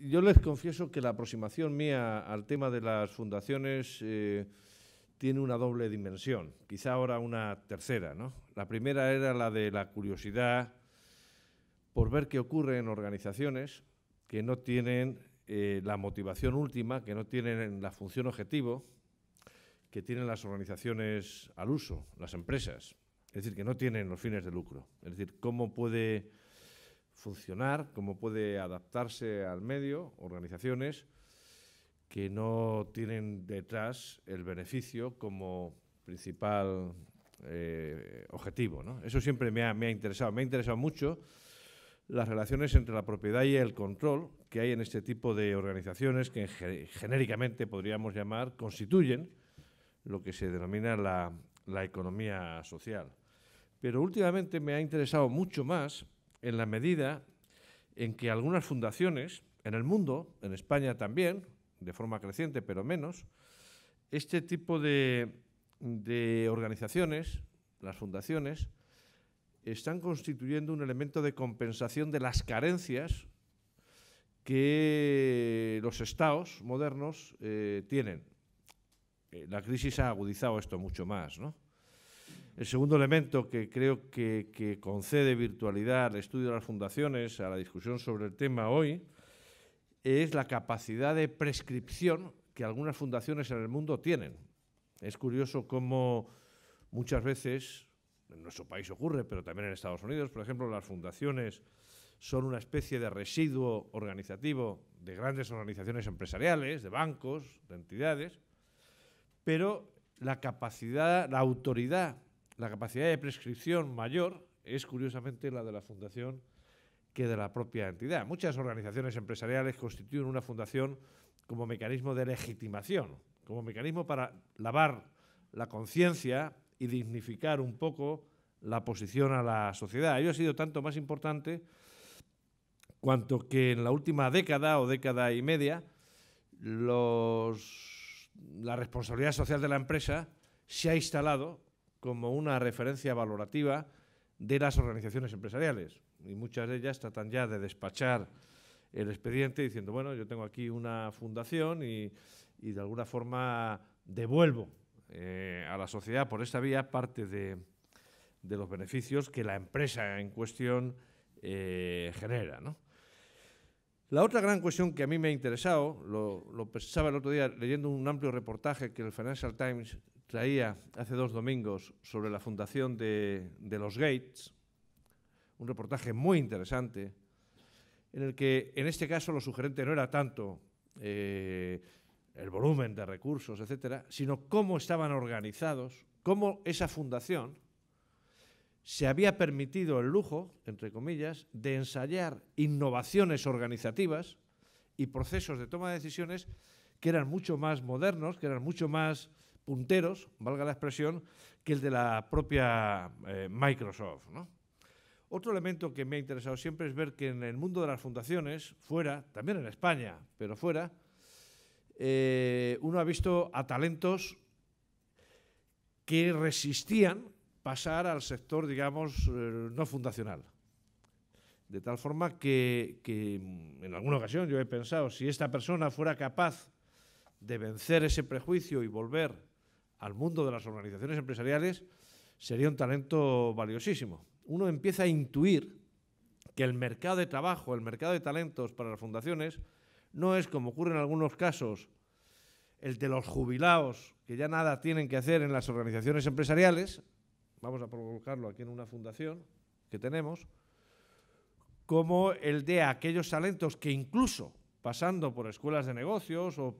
yo les confieso que la aproximación mía al tema de las fundaciones eh, tiene una doble dimensión, quizá ahora una tercera. ¿no? La primera era la de la curiosidad por ver qué ocurre en organizaciones que no tienen eh, la motivación última, que no tienen la función objetivo que tienen las organizaciones al uso, las empresas. Es decir, que no tienen los fines de lucro. Es decir, cómo puede funcionar, cómo puede adaptarse al medio, organizaciones que no tienen detrás el beneficio como principal eh, objetivo. Eso siempre me ha, interesado, me ha interesado mucho las relaciones entre la propiedad y el control que hay en este tipo de organizaciones que genéricamente podríamos llamar constituyen lo que se denomina la economía social. Pero últimamente me ha interesado mucho más en la medida en que algunas fundaciones en el mundo, en España también, de forma creciente pero menos, este tipo de, organizaciones, las fundaciones, están constituyendo un elemento de compensación de las carencias que los estados modernos eh, tienen. Eh, la crisis ha agudizado esto mucho más, ¿no? El segundo elemento que creo que, concede virtualidad al estudio de las fundaciones, a la discusión sobre el tema hoy, es la capacidad de prescripción que algunas fundaciones en el mundo tienen. Es curioso cómo muchas veces, en nuestro país ocurre, pero también en Estados Unidos, por ejemplo, las fundaciones son una especie de residuo organizativo de grandes organizaciones empresariales, de bancos, de entidades, pero la capacidad, la autoridad la capacidad de prescripción mayor es curiosamente la de la fundación que de la propia entidad. Muchas organizaciones empresariales constituyen una fundación como mecanismo de legitimación, como mecanismo para lavar la conciencia y dignificar un poco la posición a la sociedad. Ello ha sido tanto más importante cuanto que en la última década o década y media la responsabilidad social de la empresa se ha instalado como una referencia valorativa de las organizaciones empresariales. Y muchas de ellas tratan ya de despachar el expediente diciendo, bueno, yo tengo aquí una fundación y, de alguna forma devuelvo eh, a la sociedad por esta vía parte de, los beneficios que la empresa en cuestión eh, genera. ¿no? La otra gran cuestión que a mí me ha interesado, lo, lo pensaba el otro día leyendo un amplio reportaje que el Financial Times traía hace dos domingos sobre la fundación de, los Gates, un reportaje muy interesante, en el que en este caso lo sugerente no era tanto eh, el volumen de recursos, etcétera, sino cómo estaban organizados, cómo esa fundación se había permitido el lujo, entre comillas, de ensayar innovaciones organizativas y procesos de toma de decisiones que eran mucho más modernos, que eran mucho más punteros, valga la expresión, que el de la propia eh, Microsoft. Otro elemento que me ha interesado siempre es ver que en el mundo de las fundaciones, fuera, también en España, pero fuera, eh, uno ha visto a talentos que resistían pasar al sector, digamos, eh, no fundacional. De tal forma que, que, mm, en alguna ocasión yo he pensado, si esta persona fuera capaz de vencer ese prejuicio y volver al mundo de las organizaciones empresariales sería un talento valiosísimo. Uno empieza a intuir que el mercado de trabajo, el mercado de talentos para las fundaciones, no es como ocurre en algunos casos, el de los jubilados, que ya nada tienen que hacer en las organizaciones empresariales, vamos a provocarlo aquí en una fundación que tenemos, como el de aquellos talentos que incluso pasando por escuelas de negocios o,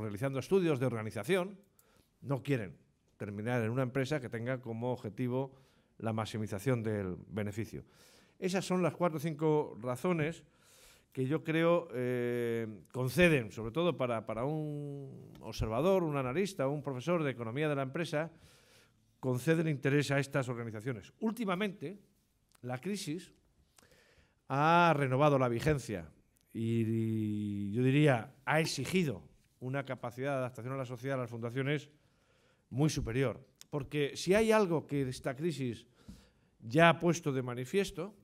realizando estudios de organización, no quieren terminar en una empresa que tenga como objetivo la maximización del beneficio. Esas son las cuatro o cinco razones que yo creo eh, conceden, sobre todo para, un observador, un analista, un profesor de economía de la empresa, conceden interés a estas organizaciones. Últimamente, la crisis ha renovado la vigencia y yo diría, ha exigido una capacidad de adaptación a la sociedad a las fundaciones muy superior. Porque si hay algo que esta crisis ya ha puesto de manifiesto,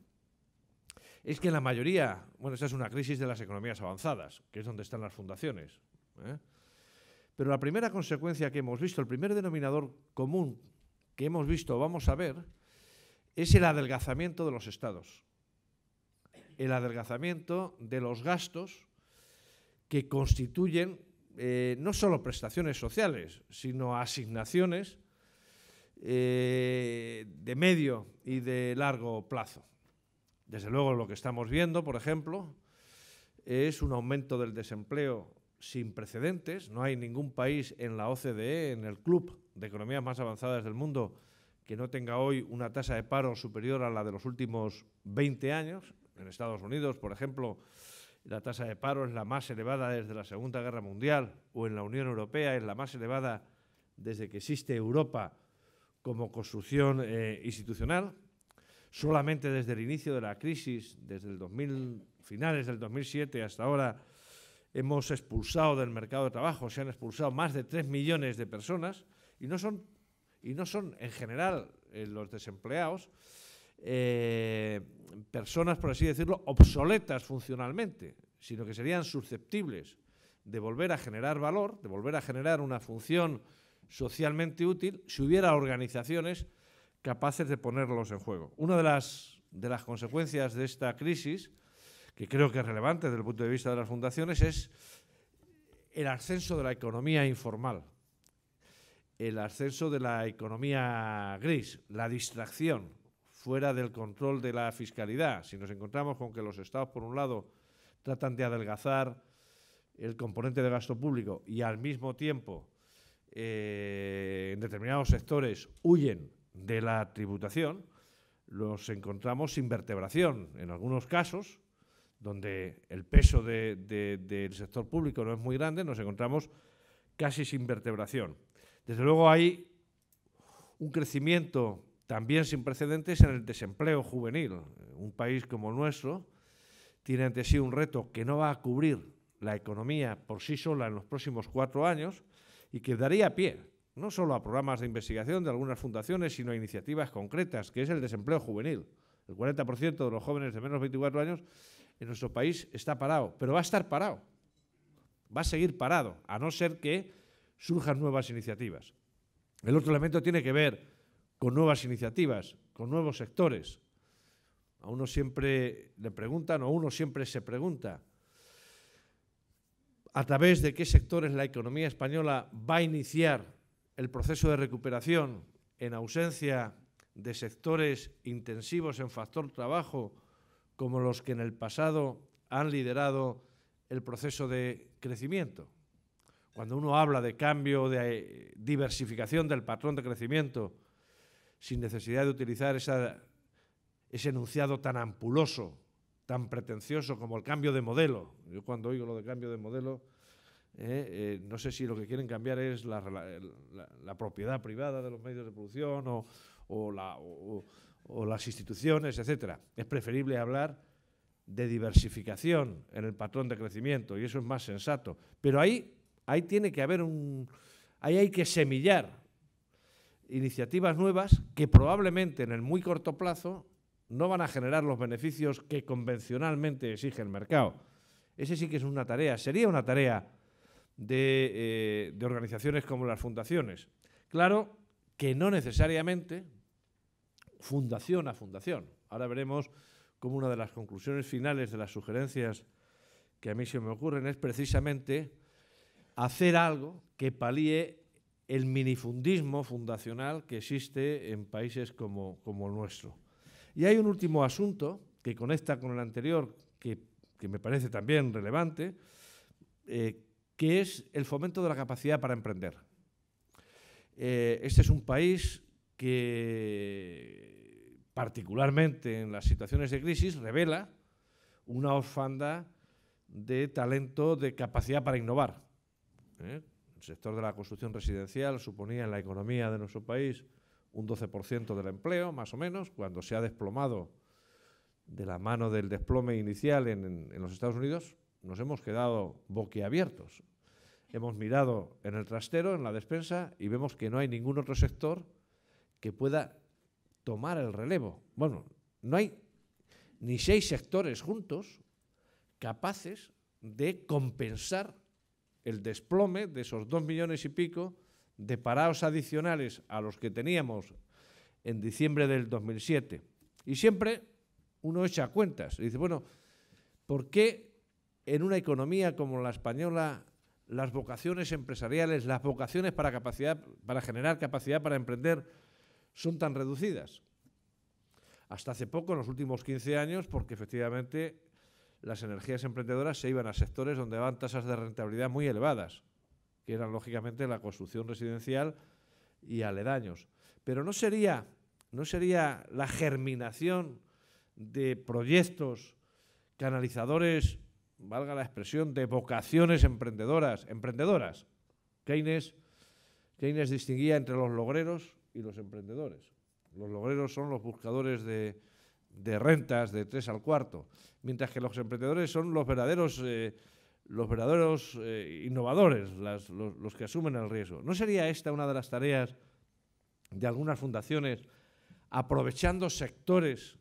es que la mayoría, bueno, esta es una crisis de las economías avanzadas, que es donde están las fundaciones. ¿eh? Pero la primera consecuencia que hemos visto, el primer denominador común que hemos visto, vamos a ver, es el adelgazamiento de los estados, el adelgazamiento de los gastos que constituyen eh, no solo prestaciones sociales, sino asignaciones eh, de medio y de largo plazo. Desde luego lo que estamos viendo, por ejemplo, es un aumento del desempleo sin precedentes. No hay ningún país en la OCDE, en el club de economías más avanzadas del mundo, que no tenga hoy una tasa de paro superior a la de los últimos 20 años. En Estados Unidos, por ejemplo, la tasa de paro es la más elevada desde la Segunda Guerra Mundial o en la Unión Europea es la más elevada desde que existe Europa como construcción eh, institucional. Solamente desde el inicio de la crisis, desde el 2000, finales del 2007 hasta ahora, hemos expulsado del mercado de trabajo, se han expulsado más de 3 millones de personas y no son, y no son en general eh, los desempleados, eh, personas, por así decirlo, obsoletas funcionalmente, sino que serían susceptibles de volver a generar valor, de volver a generar una función socialmente útil, si hubiera organizaciones capaces de ponerlos en juego. Una de las, de las consecuencias de esta crisis, que creo que es relevante desde el punto de vista de las fundaciones, es el ascenso de la economía informal, el ascenso de la economía gris, la distracción, fuera del control de la fiscalidad. Si nos encontramos con que los estados, por un lado, tratan de adelgazar el componente de gasto público y al mismo tiempo eh, en determinados sectores huyen de la tributación, los encontramos sin vertebración. En algunos casos, donde el peso del sector público no es muy grande, nos encontramos casi sin vertebración. Desde luego hay un crecimiento también sin precedentes en el desempleo juvenil. Un país como el nuestro tiene ante sí un reto que no va a cubrir la economía por sí sola en los próximos cuatro años y que daría pie no solo a programas de investigación de algunas fundaciones, sino a iniciativas concretas, que es el desempleo juvenil. El 40% de los jóvenes de menos de 24 años en nuestro país está parado, pero va a estar parado, va a seguir parado, a no ser que surjan nuevas iniciativas. El otro elemento tiene que ver con nuevas iniciativas, con nuevos sectores. A uno siempre le preguntan o uno siempre se pregunta a través de qué sectores la economía española va a iniciar el proceso de recuperación en ausencia de sectores intensivos en factor trabajo como los que en el pasado han liderado el proceso de crecimiento. Cuando uno habla de cambio, de eh, diversificación del patrón de crecimiento, sin necesidad de utilizar esa, ese enunciado tan ampuloso, tan pretencioso como el cambio de modelo. Yo cuando oigo lo de cambio de modelo, eh, eh, no sé si lo que quieren cambiar es la, propiedad privada de los medios de producción o, o, las instituciones, etc. Es preferible hablar de diversificación en el patrón de crecimiento y eso es más sensato. Pero ahí, ahí tiene que haber un... Ahí hay que semillar iniciativas nuevas que probablemente en el muy corto plazo no van a generar los beneficios que convencionalmente exige el mercado. Ese sí que es una tarea, sería una tarea eh, de, organizaciones como las fundaciones. Claro que no necesariamente fundación a fundación. Ahora veremos cómo una de las conclusiones finales de las sugerencias que a mí se me ocurren es precisamente hacer algo que palíe el minifundismo fundacional que existe en países como, el nuestro. Y hay un último asunto que conecta con el anterior, que, me parece también relevante, eh, que es el fomento de la capacidad para emprender. Eh, este es un país que, particularmente en las situaciones de crisis, revela una orfanda de talento, de capacidad para innovar. ¿eh? El sector de la construcción residencial suponía en la economía de nuestro país un 12% del empleo, más o menos, cuando se ha desplomado de la mano del desplome inicial en, los Estados Unidos, nos hemos quedado boquiabiertos. Hemos mirado en el trastero, en la despensa, y vemos que no hay ningún otro sector que pueda tomar el relevo. Bueno, no hay ni seis sectores juntos capaces de compensar el desplome de esos dos millones y pico de parados adicionales a los que teníamos en diciembre del 2007. Y siempre uno echa cuentas y dice, bueno, ¿por qué en una economía como la española las vocaciones empresariales, las vocaciones para, generar capacidad para emprender son tan reducidas? Hasta hace poco, en los últimos 15 años, porque efectivamente las energías emprendedoras se iban a sectores donde van tasas de rentabilidad muy elevadas, que eran lógicamente la construcción residencial y aledaños. Pero no sería, no sería la germinación de proyectos canalizadores, valga la expresión, de vocaciones emprendedoras, emprendedoras. Keynes, Keynes distinguía entre los logreros y los emprendedores. Los logreros son los buscadores de, de rentas de tres al cuarto, mientras que los emprendedores son los verdaderos, eh, los verdaderos eh, innovadores, los, los que asumen el riesgo. ¿No sería esta una de las tareas de algunas fundaciones, aprovechando sectores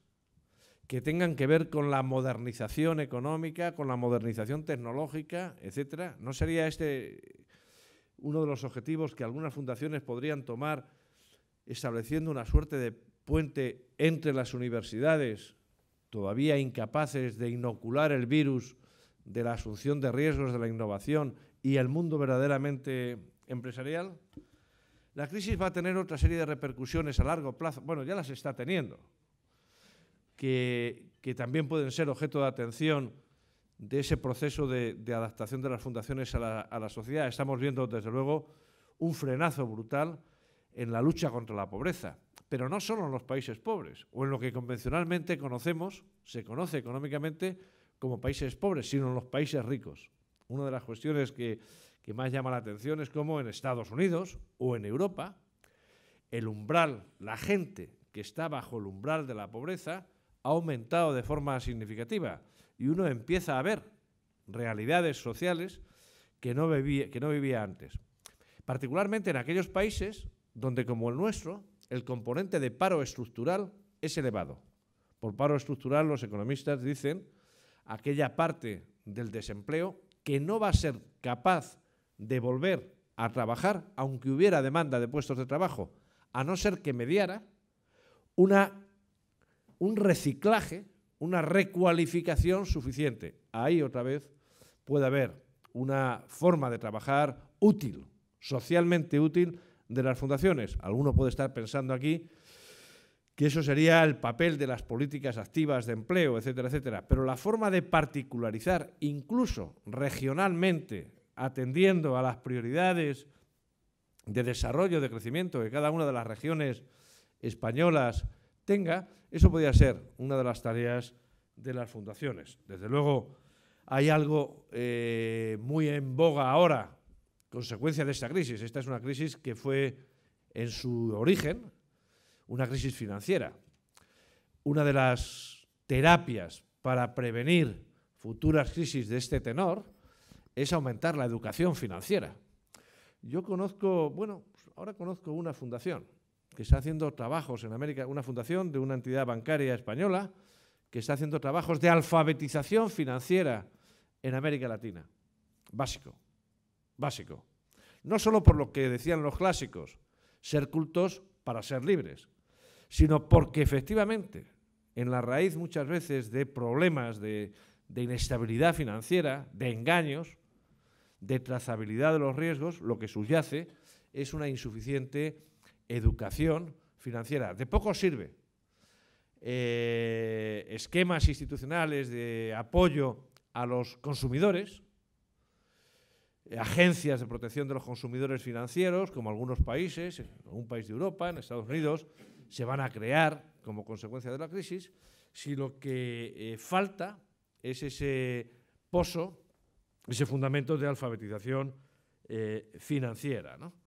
que tengan que ver con la modernización económica, con la modernización tecnológica, etcétera? ¿No sería este uno de los objetivos que algunas fundaciones podrían tomar estableciendo una suerte de puente entre las universidades, todavía incapaces de inocular el virus de la asunción de riesgos de la innovación y el mundo verdaderamente empresarial? La crisis va a tener otra serie de repercusiones a largo plazo, bueno, ya las está teniendo, que, también pueden ser objeto de atención de ese proceso de, adaptación de las fundaciones a la sociedad. Estamos viendo, desde luego, un frenazo brutal en la lucha contra la pobreza pero no solo en los países pobres o en lo que convencionalmente conocemos, se conoce económicamente como países pobres, sino en los países ricos. Una de las cuestiones que, más llama la atención es cómo en Estados Unidos o en Europa el umbral, la gente que está bajo el umbral de la pobreza, ha aumentado de forma significativa y uno empieza a ver realidades sociales no, que no vivía antes. Particularmente en aquellos países donde, como el nuestro, el componente de paro estructural es elevado. Por paro estructural los economistas dicen aquella parte del desempleo que no va a ser capaz de volver a trabajar aunque hubiera demanda de puestos de trabajo, a no ser que mediara una, un reciclaje, una recualificación suficiente. Ahí otra vez puede haber una forma de trabajar útil, socialmente útil, de las fundaciones. Alguno puede estar pensando aquí que eso sería el papel de las políticas activas de empleo, etcétera, etcétera. Pero la forma de particularizar, incluso regionalmente, atendiendo a las prioridades de desarrollo, de crecimiento que cada una de las regiones españolas tenga, eso podría ser una de las tareas de las fundaciones. Desde luego, hay algo eh, muy en boga ahora consecuencia de esta crisis. Esta es una crisis que fue en su origen una crisis financiera. Una de las terapias para prevenir futuras crisis de este tenor es aumentar la educación financiera. Yo conozco, bueno, ahora conozco una fundación que está haciendo trabajos en América, una fundación de una entidad bancaria española que está haciendo trabajos de alfabetización financiera en América Latina, básico básico. No solo por lo que decían los clásicos, ser cultos para ser libres, sino porque efectivamente en la raíz muchas veces de problemas de, inestabilidad financiera, de engaños, de trazabilidad de los riesgos, lo que subyace es una insuficiente educación financiera. De poco sirve. Eh, esquemas institucionales de apoyo a los consumidores, eh, agencias de protección de los consumidores financieros, como algunos países, en un país de Europa, en Estados Unidos, se van a crear como consecuencia de la crisis, si lo que eh, falta es ese pozo, ese fundamento de alfabetización eh, financiera. ¿no?